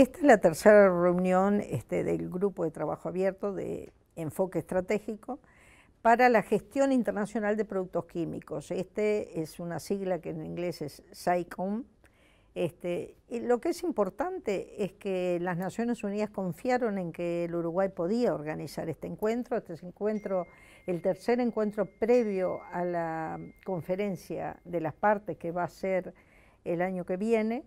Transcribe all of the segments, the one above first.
Esta es la tercera reunión este, del Grupo de Trabajo Abierto de Enfoque Estratégico para la Gestión Internacional de Productos Químicos. Esta es una sigla que en inglés es SAICOM. Este, lo que es importante es que las Naciones Unidas confiaron en que el Uruguay podía organizar este encuentro, este es encuentro, el tercer encuentro previo a la conferencia de las partes que va a ser el año que viene,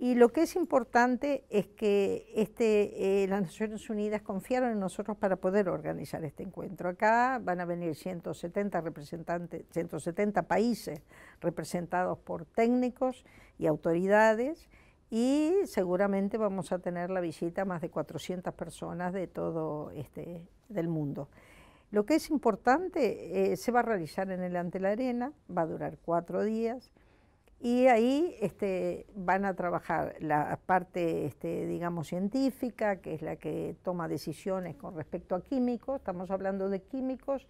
y lo que es importante es que este, eh, las Naciones Unidas confiaron en nosotros para poder organizar este encuentro. Acá van a venir 170, representantes, 170 países representados por técnicos y autoridades y seguramente vamos a tener la visita a más de 400 personas de todo este del mundo. Lo que es importante, eh, se va a realizar en el Ante la Arena, va a durar cuatro días. Y ahí este, van a trabajar la parte, este, digamos, científica, que es la que toma decisiones con respecto a químicos, estamos hablando de químicos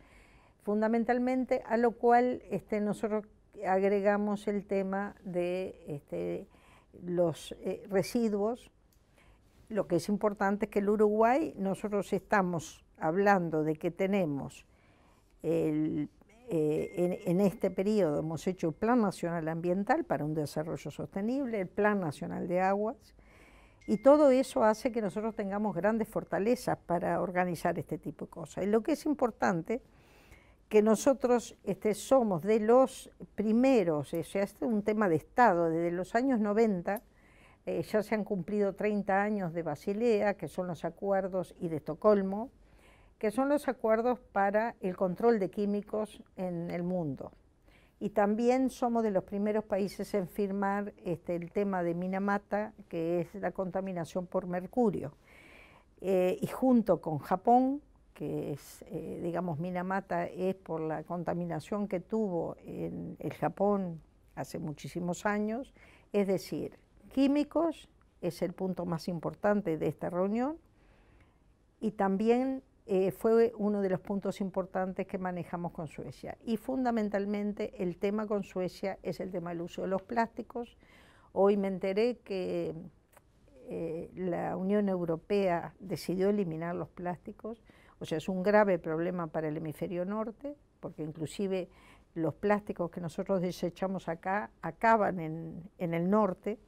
fundamentalmente, a lo cual este, nosotros agregamos el tema de este, los eh, residuos. Lo que es importante es que el Uruguay, nosotros estamos hablando de que tenemos el en este periodo hemos hecho el Plan Nacional Ambiental para un Desarrollo Sostenible, el Plan Nacional de Aguas, y todo eso hace que nosotros tengamos grandes fortalezas para organizar este tipo de cosas. Y lo que es importante, que nosotros este, somos de los primeros, este es un tema de Estado, desde los años 90 eh, ya se han cumplido 30 años de Basilea, que son los acuerdos, y de Estocolmo, que son los acuerdos para el control de químicos en el mundo. Y también somos de los primeros países en firmar este, el tema de Minamata, que es la contaminación por mercurio. Eh, y junto con Japón, que es, eh, digamos, Minamata es por la contaminación que tuvo en el Japón hace muchísimos años, es decir, químicos es el punto más importante de esta reunión, y también eh, fue uno de los puntos importantes que manejamos con Suecia. Y fundamentalmente el tema con Suecia es el tema del uso de los plásticos. Hoy me enteré que eh, la Unión Europea decidió eliminar los plásticos, o sea, es un grave problema para el hemisferio norte, porque inclusive los plásticos que nosotros desechamos acá acaban en, en el norte,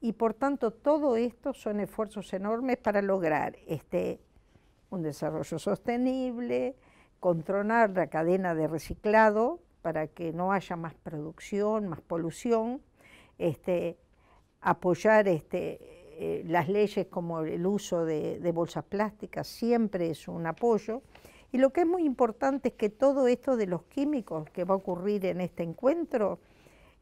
y por tanto todo esto son esfuerzos enormes para lograr este, un desarrollo sostenible, controlar la cadena de reciclado para que no haya más producción, más polución, este, apoyar este, eh, las leyes como el uso de, de bolsas plásticas siempre es un apoyo. Y lo que es muy importante es que todo esto de los químicos que va a ocurrir en este encuentro,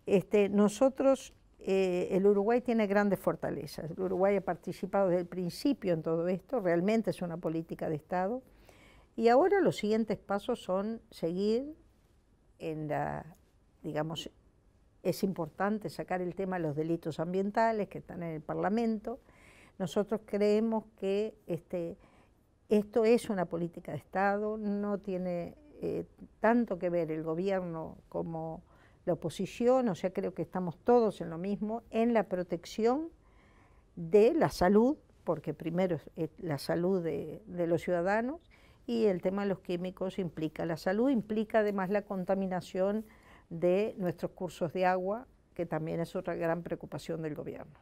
este, nosotros eh, el Uruguay tiene grandes fortalezas. El Uruguay ha participado desde el principio en todo esto, realmente es una política de Estado. Y ahora los siguientes pasos son seguir en la, digamos, es importante sacar el tema de los delitos ambientales que están en el Parlamento. Nosotros creemos que este, esto es una política de Estado, no tiene eh, tanto que ver el gobierno como la oposición, o sea, creo que estamos todos en lo mismo, en la protección de la salud, porque primero es la salud de, de los ciudadanos, y el tema de los químicos implica la salud, implica además la contaminación de nuestros cursos de agua, que también es otra gran preocupación del gobierno.